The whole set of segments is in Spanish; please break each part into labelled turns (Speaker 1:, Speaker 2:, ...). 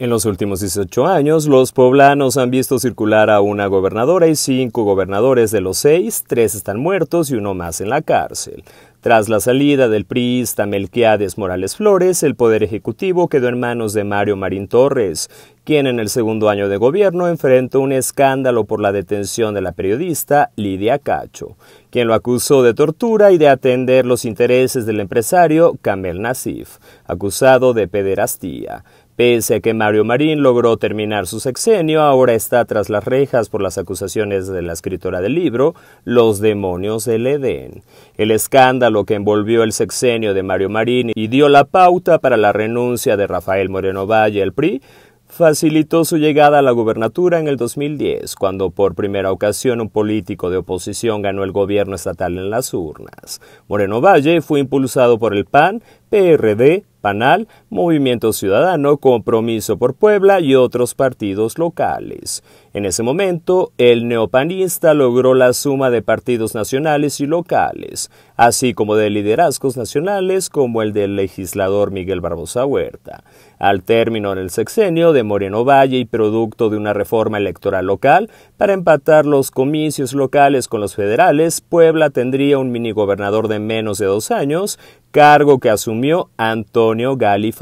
Speaker 1: En los últimos 18 años, los poblanos han visto circular a una gobernadora y cinco gobernadores de los seis, tres están muertos y uno más en la cárcel. Tras la salida del priista Melquiades Morales Flores, el poder ejecutivo quedó en manos de Mario Marín Torres, quien en el segundo año de gobierno enfrentó un escándalo por la detención de la periodista Lidia Cacho, quien lo acusó de tortura y de atender los intereses del empresario Kamel Nasif, acusado de pederastía. Pese a que Mario Marín logró terminar su sexenio, ahora está tras las rejas por las acusaciones de la escritora del libro Los demonios del Edén. El escándalo que envolvió el sexenio de Mario Marín y dio la pauta para la renuncia de Rafael Moreno Valle al PRI facilitó su llegada a la gubernatura en el 2010, cuando por primera ocasión un político de oposición ganó el gobierno estatal en las urnas. Moreno Valle fue impulsado por el PAN, PRD, Movimiento Ciudadano, Compromiso por Puebla y otros partidos locales. En ese momento, el neopanista logró la suma de partidos nacionales y locales, así como de liderazgos nacionales como el del legislador Miguel Barbosa Huerta. Al término del sexenio de Moreno Valle y producto de una reforma electoral local, para empatar los comicios locales con los federales, Puebla tendría un minigobernador de menos de dos años cargo que asumió Antonio Gali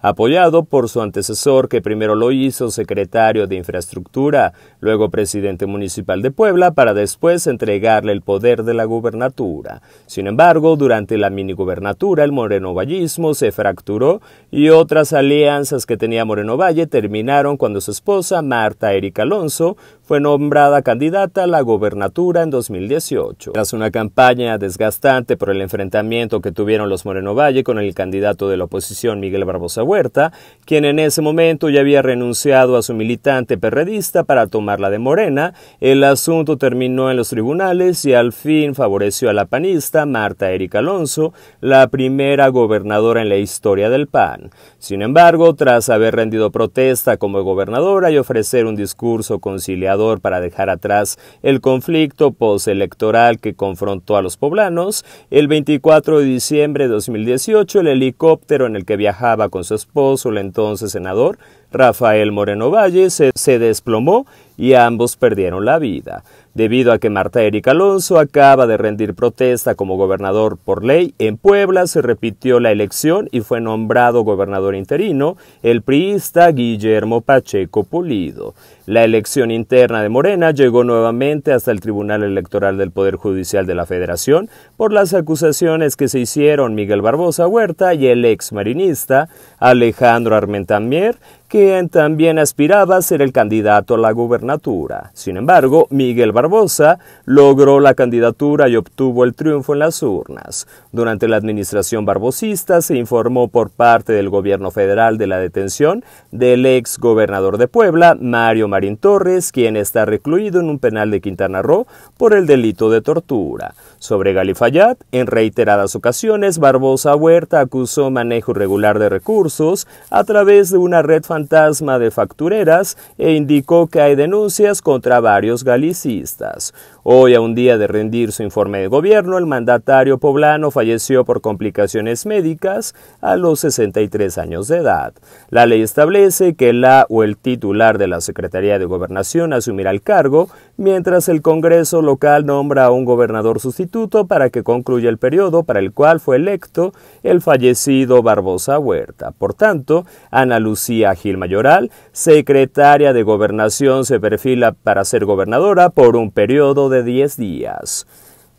Speaker 1: apoyado por su antecesor que primero lo hizo secretario de Infraestructura, luego presidente municipal de Puebla para después entregarle el poder de la gubernatura. Sin embargo, durante la minigubernatura el morenovallismo se fracturó y otras alianzas que tenía Moreno Valle terminaron cuando su esposa Marta Erika Alonso fue nombrada candidata a la gobernatura en 2018. Tras una campaña desgastante por el enfrentamiento que tuvieron los Moreno Valle con el candidato de la oposición Miguel Barbosa Huerta, quien en ese momento ya había renunciado a su militante perredista para tomarla de Morena, el asunto terminó en los tribunales y al fin favoreció a la panista Marta Erika Alonso, la primera gobernadora en la historia del PAN. Sin embargo, tras haber rendido protesta como gobernadora y ofrecer un discurso conciliador para dejar atrás el conflicto postelectoral que confrontó a los poblanos, el 24 de diciembre de 2018 el helicóptero en el que viajaba con su esposo, el entonces senador, Rafael Moreno Valle se, desplomó y ambos perdieron la vida, debido a que Marta Erika Alonso acaba de rendir protesta como gobernador por ley. En Puebla se repitió la elección y fue nombrado gobernador interino el priista Guillermo Pacheco Pulido. La elección interna de Morena llegó nuevamente hasta el Tribunal Electoral del Poder Judicial de la Federación por las acusaciones que se hicieron Miguel Barbosa Huerta y el ex marinista Alejandro Armentamier, que también aspiraba a ser el candidato a la gubernatura. Sin embargo, Miguel Barbosa logró la candidatura y obtuvo el triunfo en las urnas. Durante la administración barbosista se informó por parte del gobierno federal de la detención del ex gobernador de Puebla, Mario Marín Torres, quien está recluido en un penal de Quintana Roo por el delito de tortura. Sobre Galifayat, en reiteradas ocasiones, Barbosa Huerta acusó manejo irregular de recursos a través de una red fantástica fantasma de factureras e indicó que hay denuncias contra varios galicistas. Hoy, a un día de rendir su informe de gobierno, el mandatario poblano falleció por complicaciones médicas a los 63 años de edad. La ley establece que la o el titular de la Secretaría de Gobernación asumirá el cargo, mientras el Congreso local nombra a un gobernador sustituto para que concluya el periodo para el cual fue electo el fallecido Barbosa Huerta. Por tanto, Ana Lucía Gil Mayoral, secretaria de Gobernación se perfila para ser gobernadora por un periodo de 10 días.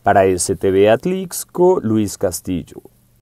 Speaker 1: Para STV Atlixco, Luis Castillo.